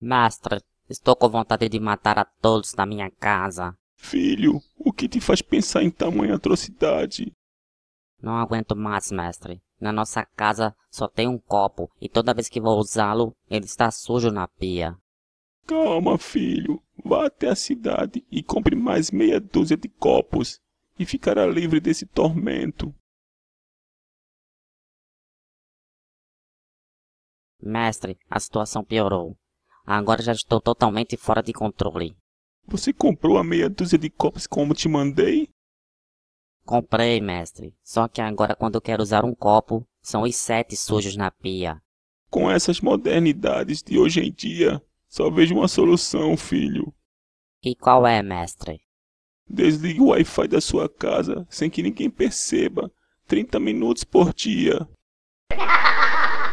Mestre, estou com vontade de matar a todos da minha casa. Filho, o que te faz pensar em tamanha atrocidade? Não aguento mais, mestre. Na nossa casa só tem um copo e toda vez que vou usá-lo, ele está sujo na pia. Calma, filho. Vá até a cidade e compre mais meia dúzia de copos e ficará livre desse tormento. Mestre, a situação piorou. Agora já estou totalmente fora de controle. Você comprou a meia dúzia de copos como te mandei? Comprei, mestre. Só que agora quando eu quero usar um copo, são os sete sujos na pia. Com essas modernidades de hoje em dia, só vejo uma solução, filho. E qual é, mestre? Desligue o Wi-Fi da sua casa sem que ninguém perceba. 30 minutos por dia.